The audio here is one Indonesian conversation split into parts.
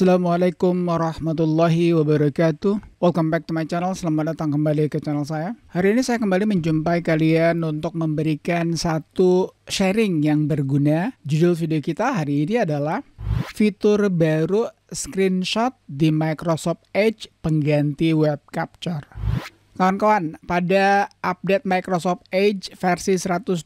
Assalamualaikum warahmatullahi wabarakatuh Welcome back to my channel, selamat datang kembali ke channel saya Hari ini saya kembali menjumpai kalian untuk memberikan satu sharing yang berguna Judul video kita hari ini adalah Fitur baru screenshot di Microsoft Edge pengganti web capture Kawan-kawan, pada update Microsoft Edge versi 120,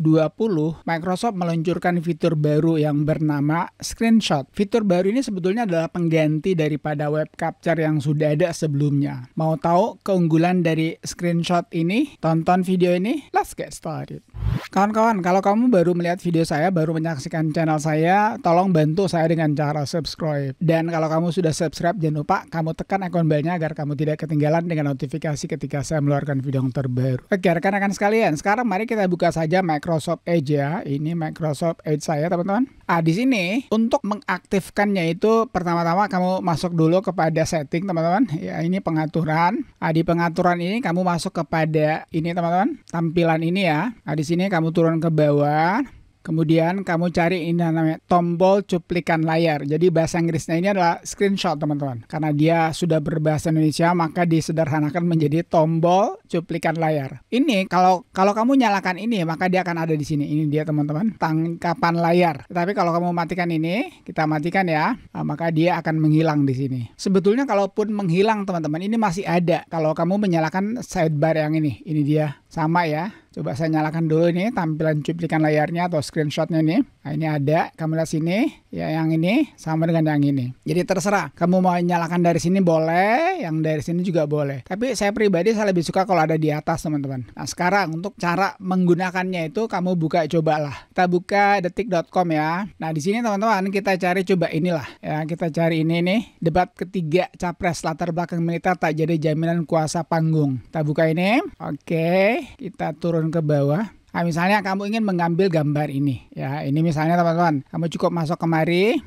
Microsoft meluncurkan fitur baru yang bernama Screenshot. Fitur baru ini sebetulnya adalah pengganti daripada web capture yang sudah ada sebelumnya. Mau tahu keunggulan dari Screenshot ini? Tonton video ini, let's get started. Kawan-kawan, kalau kamu baru melihat video saya, baru menyaksikan channel saya, tolong bantu saya dengan cara subscribe. Dan kalau kamu sudah subscribe, jangan lupa kamu tekan ikon belnya agar kamu tidak ketinggalan dengan notifikasi ketika saya meluarkan video yang terbaru. Oke, rekan-rekan sekalian, sekarang mari kita buka saja Microsoft Edge ya. Ini Microsoft Edge saya, teman-teman ah di sini untuk mengaktifkannya itu pertama-tama kamu masuk dulu kepada setting, teman-teman. Ya, ini pengaturan. ah di pengaturan ini kamu masuk kepada ini, teman-teman. Tampilan ini ya. ah di sini kamu turun ke bawah. Kemudian kamu cari ini namanya tombol cuplikan layar. Jadi bahasa Inggrisnya ini adalah screenshot teman-teman. Karena dia sudah berbahasa Indonesia maka disederhanakan menjadi tombol cuplikan layar. Ini kalau kalau kamu nyalakan ini maka dia akan ada di sini. Ini dia teman-teman tangkapan layar. Tapi kalau kamu matikan ini, kita matikan ya, ah, maka dia akan menghilang di sini. Sebetulnya kalaupun menghilang teman-teman ini masih ada. Kalau kamu menyalakan sidebar yang ini, ini dia sama ya Coba saya nyalakan dulu ini tampilan cuplikan layarnya atau screenshotnya nih. Nah, ini ada, kamu lihat sini, ya yang ini sama dengan yang ini. Jadi terserah, kamu mau nyalakan dari sini boleh, yang dari sini juga boleh. Tapi saya pribadi saya lebih suka kalau ada di atas teman-teman. Nah sekarang untuk cara menggunakannya itu kamu buka cobalah. Kita buka detik.com ya. Nah di sini teman-teman kita cari coba inilah ya kita cari ini nih debat ketiga capres latar belakang militer tak jadi jaminan kuasa panggung. Kita buka ini. Oke, kita turun ke bawah. Nah, misalnya kamu ingin mengambil gambar ini, ya ini misalnya teman-teman, kamu cukup masuk kemari,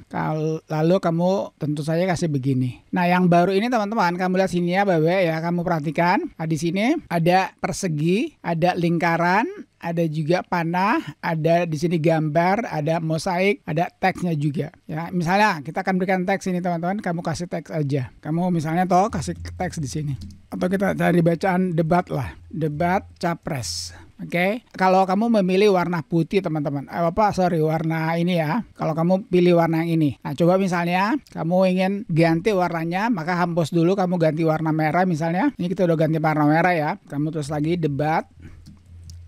lalu kamu tentu saja kasih begini. Nah, yang baru ini teman-teman, kamu lihat sini ya, bawa ya, kamu perhatikan. Nah, di sini ada persegi, ada lingkaran, ada juga panah, ada di sini gambar, ada mosaik, ada teksnya juga. Ya, misalnya kita akan berikan teks ini teman-teman, kamu kasih teks aja. Kamu misalnya toh kasih teks di sini. Atau kita cari bacaan debat lah, debat capres. Oke, okay? kalau kamu memilih warna putih teman-teman, eh, apa sorry warna ini ya. Kalau kamu pilih warna yang ini, nah coba misalnya kamu ingin ganti warnanya, maka hapus dulu kamu ganti warna merah misalnya. Ini kita udah ganti warna merah ya. Kamu terus lagi debat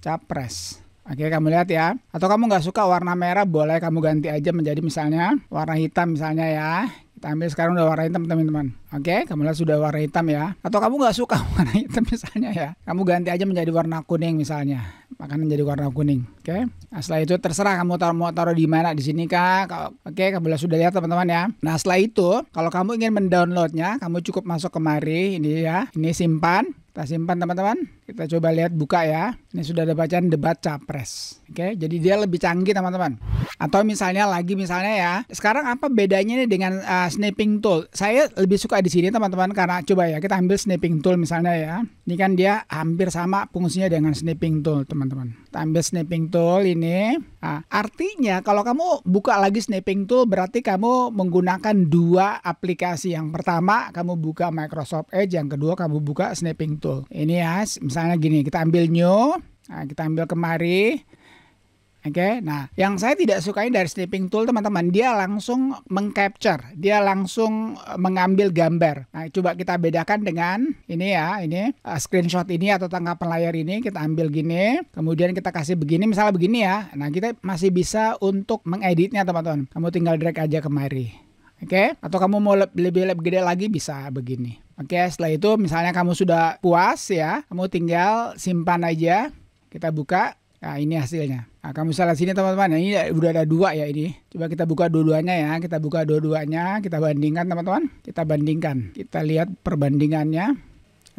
capres. Oke, kamu lihat ya. Atau kamu nggak suka warna merah, boleh kamu ganti aja menjadi misalnya warna hitam misalnya ya. Kita ambil sekarang udah warna hitam teman-teman. Oke, kamu lihat sudah warna hitam ya. Atau kamu nggak suka warna hitam misalnya ya. Kamu ganti aja menjadi warna kuning misalnya. Makanan jadi warna kuning. Oke. Nah, setelah itu terserah kamu taruh, mau taruh di mana di sini kak, Oke, kamu lihat sudah lihat teman-teman ya. Nah, setelah itu kalau kamu ingin mendownloadnya, kamu cukup masuk kemari ini ya. Ini simpan. Kita simpan teman-teman. Kita coba lihat buka ya. Ini sudah ada bacaan debat capres. Oke, jadi dia lebih canggih teman-teman. Atau misalnya lagi misalnya ya. Sekarang apa bedanya nih dengan uh, snipping tool? Saya lebih suka di sini teman-teman karena coba ya kita ambil snipping tool misalnya ya. Ini kan dia hampir sama fungsinya dengan snipping tool teman-teman. Tambah ambil snipping tool ini. Nah, artinya kalau kamu buka lagi snipping tool berarti kamu menggunakan dua aplikasi. Yang pertama kamu buka Microsoft Edge, yang kedua kamu buka snipping tool. Ini ya misalnya misalnya gini kita ambil new nah, kita ambil kemari Oke, okay? nah yang saya tidak sukain dari Snipping Tool teman-teman, dia langsung mengcapture, dia langsung eh, mengambil gambar. Nah, coba kita bedakan dengan ini ya, ini uh, screenshot ini atau tangkapan layar ini kita ambil gini, kemudian kita kasih begini, misalnya begini ya. Nah, kita masih bisa untuk mengeditnya teman-teman. Kamu tinggal drag aja kemari. Oke, okay? atau kamu mau lebih lebih gede lagi bisa begini. Oke, okay, setelah itu misalnya kamu sudah puas ya, kamu tinggal simpan aja. Kita buka. Nah, ini hasilnya. Nah, kamu salah sini teman-teman. ini udah ada dua ya ini. Coba kita buka dua-duanya ya. Kita buka dua-duanya. Kita bandingkan teman-teman. Kita bandingkan. Kita lihat perbandingannya.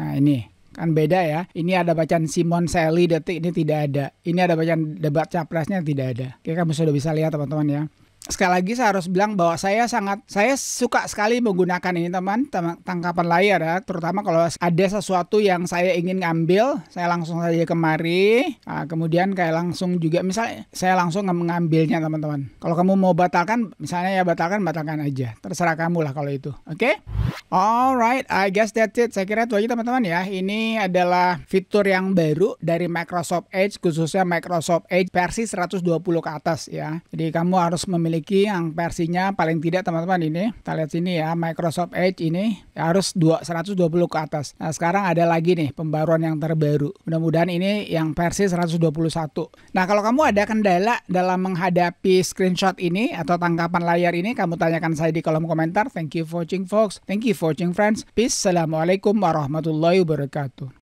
Nah, ini kan beda ya. Ini ada bacaan Simon Sally detik ini tidak ada. Ini ada bacaan debat capresnya tidak ada. Oke, kamu sudah bisa lihat teman-teman ya sekali lagi saya harus bilang bahwa saya sangat saya suka sekali menggunakan ini teman tangkapan layar ya terutama kalau ada sesuatu yang saya ingin ngambil saya langsung saja kemari nah, kemudian kayak langsung juga misalnya saya langsung mengambilnya teman-teman kalau kamu mau batalkan misalnya ya batalkan batalkan aja terserah kamu lah kalau itu oke okay? alright I guess that's it saya kira itu aja teman-teman ya ini adalah fitur yang baru dari Microsoft Edge khususnya Microsoft Edge versi 120 ke atas ya jadi kamu harus memilih memiliki yang versinya paling tidak teman-teman ini kita lihat sini ya Microsoft Edge ini harus 120 ke atas nah sekarang ada lagi nih pembaruan yang terbaru mudah-mudahan ini yang versi 121 nah kalau kamu ada kendala dalam menghadapi screenshot ini atau tangkapan layar ini kamu tanyakan saya di kolom komentar thank you for watching folks thank you for watching friends peace assalamualaikum warahmatullahi wabarakatuh